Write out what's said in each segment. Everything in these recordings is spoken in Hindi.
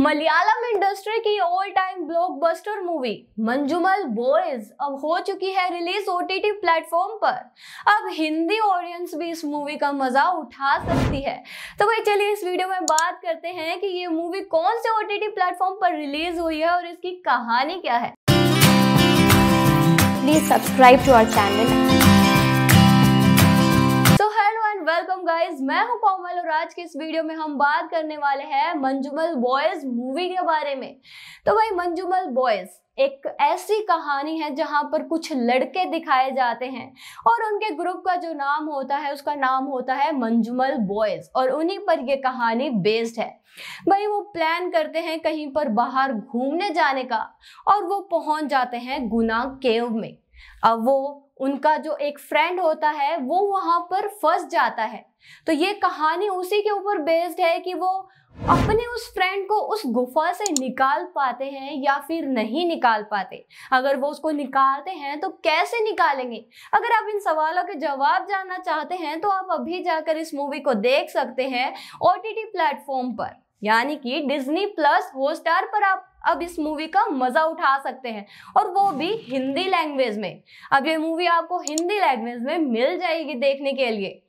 मलयालम इंडस्ट्री की all time blockbuster movie Manjummel boys अब हो चुकी है रिलीज ओटीटी प्लेटफॉर्म पर अब हिंदी ऑडियंस भी इस मूवी का मजा उठा सकती है तो भाई चलिए इस वीडियो में बात करते हैं कि ये मूवी कौन से ओटीटी प्लेटफॉर्म पर रिलीज हुई है और इसकी कहानी क्या है please subscribe to our channel guys मैं हूं कोमल और आज के इस वीडियो में हम बात करने वाले हैं मंजुमल बॉयज मूवी के बारे में तो भाई मंजुमल बॉयज एक ऐसी कहानी है जहां पर कुछ लड़के दिखाए जाते हैं और उनके ग्रुप का जो नाम होता है उसका नाम होता है मंजुमल बॉयज और उन्हीं पर यह कहानी बेस्ड है भाई वो प्लान करते हैं कहीं पर बाहर घूमने जाने का और वो पहुंच जाते हैं गुना केव में अब वो उनका जो एक फ्रेंड होता है वो वहां पर फंस जाता है तो ये कहानी उसी के ऊपर बेस्ड है कि वो अपने उस फ्रेंड को उस गुफा से निकाल पाते हैं या फिर नहीं निकाल पाते अगर वो उसको निकालते हैं तो कैसे निकालेंगे अगर आप इन सवालों के जवाब जानना चाहते हैं तो आप अभी जाकर इस मूवी को देख सकते हैं ओ टी प्लेटफॉर्म पर यानी कि डिज्नी प्लस हॉटस्टार पर आप अब इस मूवी का मजा उठा सकते हैं और वो भी हिंदी लैंग्वेज में अब ये मूवी आपको हिंदी लैंग्वेज में मिल जाएगी देखने के लिए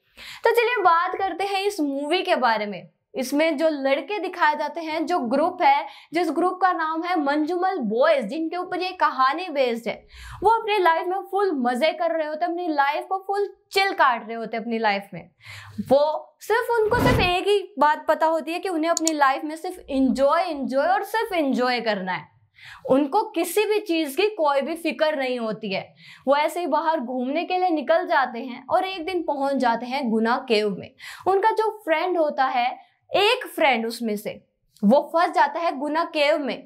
तो चलिए बात करते हैं इस मूवी के बारे में इसमें जो लड़के दिखाए जाते हैं जो ग्रुप है जिस ग्रुप का नाम है मंजुमल बॉयज जिनके ऊपर ये कहानी बेस्ड है वो अपनी लाइफ में फुल मजे कर रहे होते अपनी लाइफ को फुल चिल काट रहे होते अपनी लाइफ में वो सिर्फ उनको सिर्फ एक ही बात पता होती है कि उन्हें अपनी लाइफ में सिर्फ इंजॉय इंजॉय और सिर्फ इंजॉय करना है उनको किसी भी चीज की कोई भी फिक्र नहीं होती है वो ऐसे ही बाहर घूमने के लिए निकल जाते हैं और एक दिन पहुंच जाते हैं गुना केव में उनका जो फ्रेंड होता है एक फ्रेंड उसमें से वो फंस जाता है गुना केव में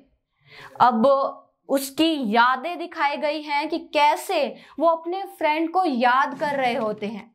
अब उसकी यादें दिखाई गई हैं कि कैसे वो अपने फ्रेंड को याद कर रहे होते हैं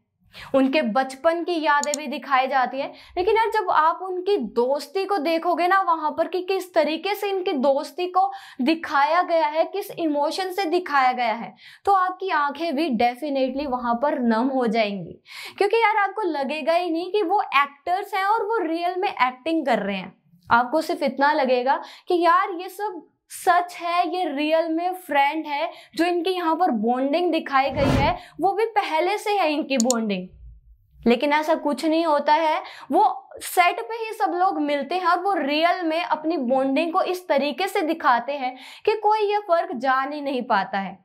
उनके बचपन की यादें भी दिखाई जाती है लेकिन यार जब आप उनकी दोस्ती को देखोगे ना वहां पर कि किस तरीके से इनकी दोस्ती को दिखाया गया है किस इमोशन से दिखाया गया है तो आपकी आंखें भी डेफिनेटली वहां पर नम हो जाएंगी क्योंकि यार आपको लगेगा ही नहीं कि वो एक्टर्स हैं और वो रियल में एक्टिंग कर रहे हैं आपको सिर्फ इतना लगेगा कि यार ये सब सच है ये रियल में फ्रेंड है जो इनके यहाँ पर बॉन्डिंग दिखाई गई है वो भी पहले से है इनकी बॉन्डिंग लेकिन ऐसा कुछ नहीं होता है वो सेट पे ही सब लोग मिलते हैं और वो रियल में अपनी बॉन्डिंग को इस तरीके से दिखाते हैं कि कोई ये फर्क जान ही नहीं पाता है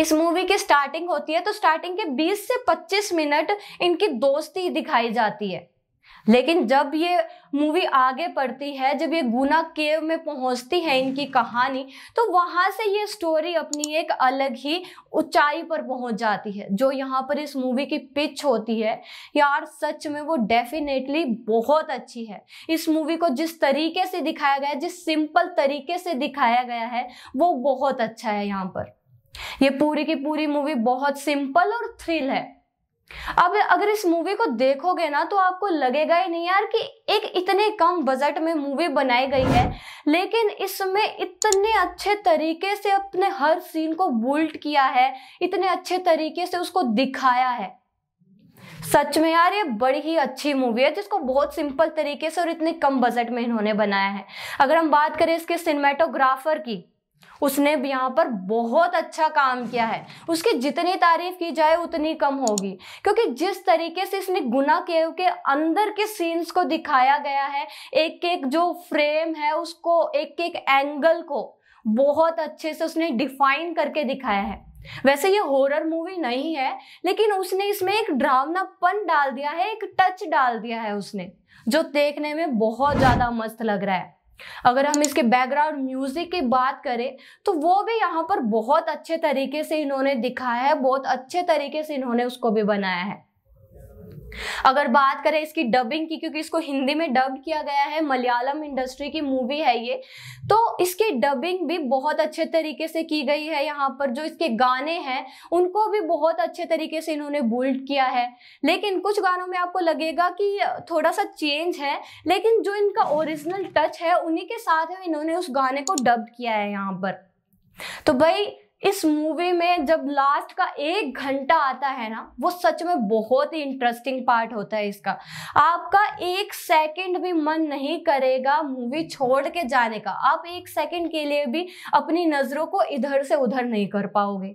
इस मूवी की स्टार्टिंग होती है तो स्टार्टिंग के 20 से 25 मिनट इनकी दोस्ती दिखाई जाती है लेकिन जब ये मूवी आगे पढ़ती है जब ये गुना केव में पहुंचती है इनकी कहानी तो वहाँ से ये स्टोरी अपनी एक अलग ही ऊंचाई पर पहुंच जाती है जो यहाँ पर इस मूवी की पिच होती है यार सच में वो डेफिनेटली बहुत अच्छी है इस मूवी को जिस तरीके से दिखाया गया है जिस सिंपल तरीके से दिखाया गया है वो बहुत अच्छा है यहाँ पर ये पूरी की पूरी मूवी बहुत सिंपल और थ्रिल है अब अगर इस मूवी को देखोगे ना तो आपको लगेगा ही नहीं यार कि एक इतने कम बजट में मूवी बनाई गई है लेकिन इसमें इतने अच्छे तरीके से अपने हर सीन को बुल्ट किया है इतने अच्छे तरीके से उसको दिखाया है सच में यार ये बड़ी ही अच्छी मूवी है जिसको बहुत सिंपल तरीके से और इतने कम बजट में इन्होंने बनाया है अगर हम बात करें इसके सिनेमाटोग्राफर की उसने यहाँ पर बहुत अच्छा काम किया है उसकी जितनी तारीफ की जाए उतनी कम होगी क्योंकि जिस तरीके से इसने गुना के के अंदर के सीन्स को दिखाया गया है एक एक जो फ्रेम है उसको एक एक एंगल को बहुत अच्छे से उसने डिफाइन करके दिखाया है वैसे ये हॉरर मूवी नहीं है लेकिन उसने इसमें एक ड्रावनापन डाल दिया है एक टच डाल दिया है उसने जो देखने में बहुत ज़्यादा मस्त लग रहा है अगर हम इसके बैकग्राउंड म्यूजिक की बात करें तो वो भी यहाँ पर बहुत अच्छे तरीके से इन्होंने दिखाया है बहुत अच्छे तरीके से इन्होंने उसको भी बनाया है अगर बात करें इसकी डबिंग की क्योंकि इसको हिंदी में डब किया गया है मलयालम इंडस्ट्री की मूवी है ये तो इसकी डबिंग भी बहुत अच्छे तरीके से की गई है यहाँ पर जो इसके गाने हैं उनको भी बहुत अच्छे तरीके से इन्होंने बोल्ड किया है लेकिन कुछ गानों में आपको लगेगा कि थोड़ा सा चेंज है लेकिन जो इनका ओरिजिनल टच है उन्हीं के साथ में इन्होंने उस गाने को डब किया है यहाँ पर तो भाई इस मूवी में जब लास्ट का एक घंटा आता है ना वो सच में बहुत ही इंटरेस्टिंग पार्ट होता है इसका आपका एक सेकंड भी मन नहीं करेगा मूवी छोड़ के जाने का आप एक सेकंड के लिए भी अपनी नज़रों को इधर से उधर नहीं कर पाओगे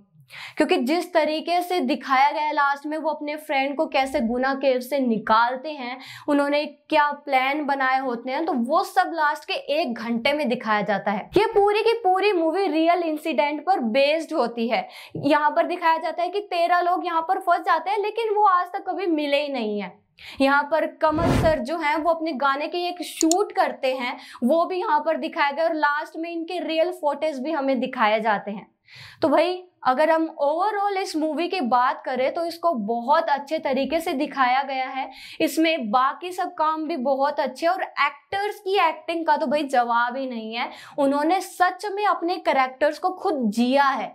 क्योंकि जिस तरीके से दिखाया गया लास्ट में वो अपने फ्रेंड को कैसे गुना केव से निकालते हैं उन्होंने क्या प्लान बनाए होते हैं तो वो सब लास्ट के एक घंटे में दिखाया जाता है ये पूरी की पूरी मूवी रियल इंसिडेंट पर बेस्ड होती है यहाँ पर दिखाया जाता है कि तेरह लोग यहाँ पर फंस जाते हैं लेकिन वो आज तक कभी मिले ही नहीं है यहाँ पर कमल सर जो हैं वो अपने गाने के एक शूट करते हैं वो भी यहाँ पर दिखाया गया और लास्ट में इनके रियल फोटेज भी हमें दिखाए जाते हैं तो भाई अगर हम ओवरऑल इस मूवी की बात करें तो इसको बहुत अच्छे तरीके से दिखाया गया है इसमें बाकी सब काम भी बहुत अच्छे और एक्टर्स की एक्टिंग का तो भाई जवाब ही नहीं है उन्होंने सच में अपने करेक्टर्स को खुद जिया है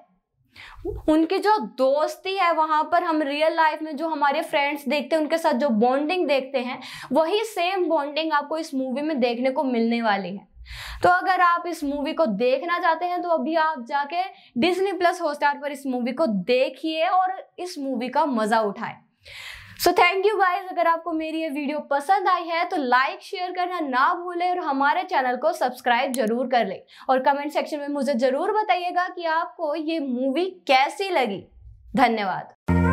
उनकी जो दोस्ती है वहां पर हम रियल लाइफ में जो हमारे फ्रेंड्स देखते हैं उनके साथ जो बॉन्डिंग देखते हैं वही सेम बॉन्डिंग आपको इस मूवी में देखने को मिलने वाली है तो अगर आप इस मूवी को देखना चाहते हैं तो अभी आप जाके डिजनी प्लस हॉटस्टार पर इस मूवी को देखिए और इस मूवी का मजा उठाए सो थैंक यू गाइज अगर आपको मेरी ये वीडियो पसंद आई है तो लाइक शेयर करना ना भूलें और हमारे चैनल को सब्सक्राइब जरूर कर लें और कमेंट सेक्शन में मुझे ज़रूर बताइएगा कि आपको ये मूवी कैसी लगी धन्यवाद